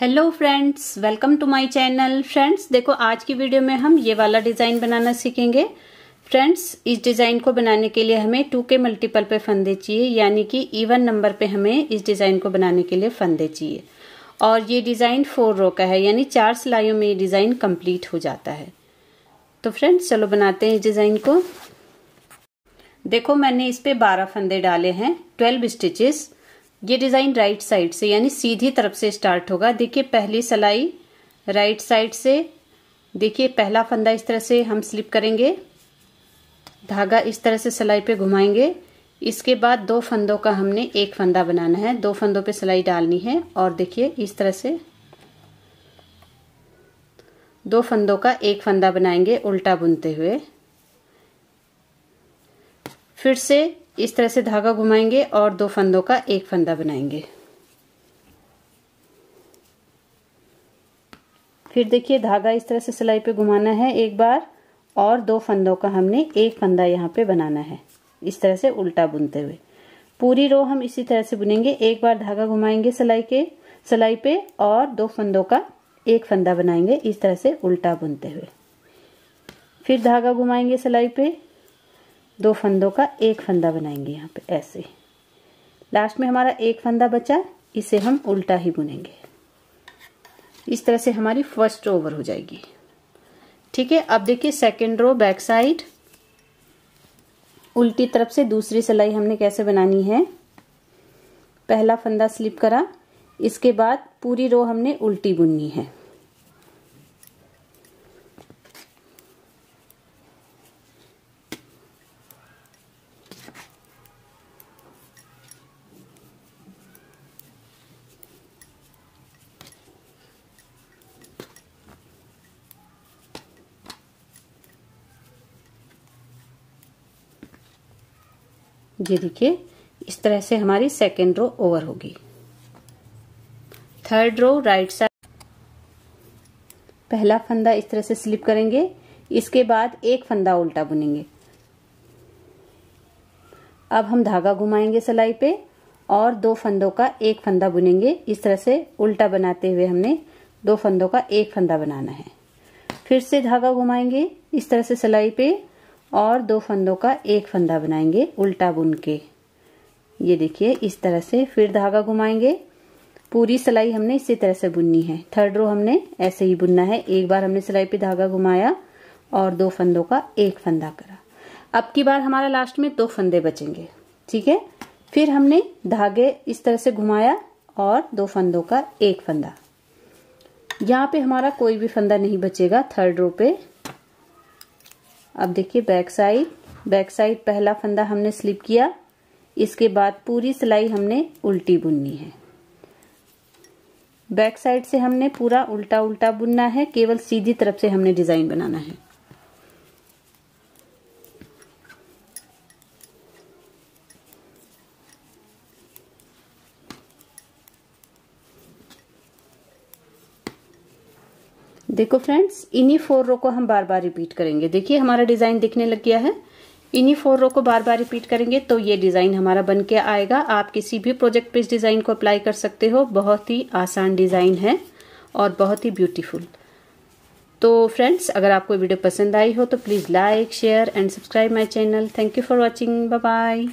hello friends welcome to my channel friends देखो आज की वीडियो में हम ये वाला डिज़ाइन बनाना सीखेंगे फ्रेंड्स इस डिज़ाइन को बनाने के लिए हमें टू के मल्टीपल पे फंदे चाहिए यानी कि इवन नंबर पे हमें इस डिज़ाइन को बनाने के लिए फंदे चाहिए और ये डिज़ाइन फोर रो का है यानी चार सिलाइयों में ये डिज़ाइन कम्प्लीट हो जाता है तो फ्रेंड्स चलो बनाते हैं इस डिज़ाइन को देखो मैंने इस पे बारह फंदे डाले हैं ट्वेल्व स्टिचेस ये डिज़ाइन राइट साइड से यानी सीधी तरफ से स्टार्ट होगा देखिए पहली सिलाई राइट साइड से देखिए पहला फंदा इस तरह से हम स्लिप करेंगे धागा इस तरह से सिलाई पे घुमाएंगे इसके बाद दो फंदों का हमने एक फंदा बनाना है दो फंदों पे सिलाई डालनी है और देखिए इस तरह से दो फंदों का एक फंदा बनाएंगे उल्टा बुनते हुए फिर से इस तरह से धागा घुमाएंगे और दो फंदों का एक फंदा बनाएंगे फिर देखिए धागा इस तरह से सिलाई पे घुमाना है एक बार और दो फंदों का हमने एक फंदा यहाँ पे बनाना है इस तरह से उल्टा बुनते हुए पूरी रो हम इसी तरह से बुनेंगे एक बार धागा घुमाएंगे सिलाई के सिलाई पे और दो फंदों का एक फंदा बनाएंगे इस तरह से उल्टा बुनते हुए फिर धागा घुमाएंगे सिलाई पे दो फंदों का एक फंदा बनाएंगे यहाँ पे ऐसे लास्ट में हमारा एक फंदा बचा इसे हम उल्टा ही बुनेंगे इस तरह से हमारी फर्स्ट रो ओवर हो जाएगी ठीक है अब देखिए सेकेंड रो बैक साइड उल्टी तरफ से दूसरी सिलाई हमने कैसे बनानी है पहला फंदा स्लिप करा इसके बाद पूरी रो हमने उल्टी बुननी है ये देखिए इस तरह से हमारी सेकेंड रो ओवर होगी थर्ड रो राइट साइड पहला फंदा इस तरह से स्लिप करेंगे इसके बाद एक फंदा उल्टा बुनेंगे अब हम धागा घुमाएंगे सिलाई पे और दो फंदों का एक फंदा बुनेंगे इस तरह से उल्टा बनाते हुए हमने दो फंदों का एक फंदा बनाना है फिर से धागा घुमाएंगे इस तरह से सिलाई पे और दो फंदों का एक फंदा बनाएंगे उल्टा बुन के ये देखिए इस तरह से फिर धागा घुमाएंगे पूरी सिलाई हमने इसी तरह से बुननी है थर्ड रो हमने ऐसे ही बुनना है एक बार हमने सिलाई पे धागा घुमाया और दो फंदों का एक फंदा करा अब की बार हमारा लास्ट में दो फंदे बचेंगे ठीक है फिर हमने धागे इस तरह से घुमाया और दो फंदों का एक फंदा यहाँ पे हमारा कोई भी फंदा नहीं बचेगा थर्ड रो पे अब देखिए बैक साइड बैक साइड पहला फंदा हमने स्लिप किया इसके बाद पूरी सिलाई हमने उल्टी बुननी है बैक साइड से हमने पूरा उल्टा उल्टा बुनना है केवल सीधी तरफ से हमने डिज़ाइन बनाना है देखो फ्रेंड्स इन्हीं फोर रो को हम बार बार रिपीट करेंगे देखिए हमारा डिजाइन दिखने लग गया है इन्हीं फोर रो को बार बार रिपीट करेंगे तो ये डिजाइन हमारा बन के आएगा आप किसी भी प्रोजेक्ट पे इस डिजाइन को अप्लाई कर सकते हो बहुत ही आसान डिजाइन है और बहुत ही ब्यूटीफुल तो फ्रेंड्स अगर आपको वीडियो पसंद आई हो तो please like share and subscribe my channel thank you for watching bye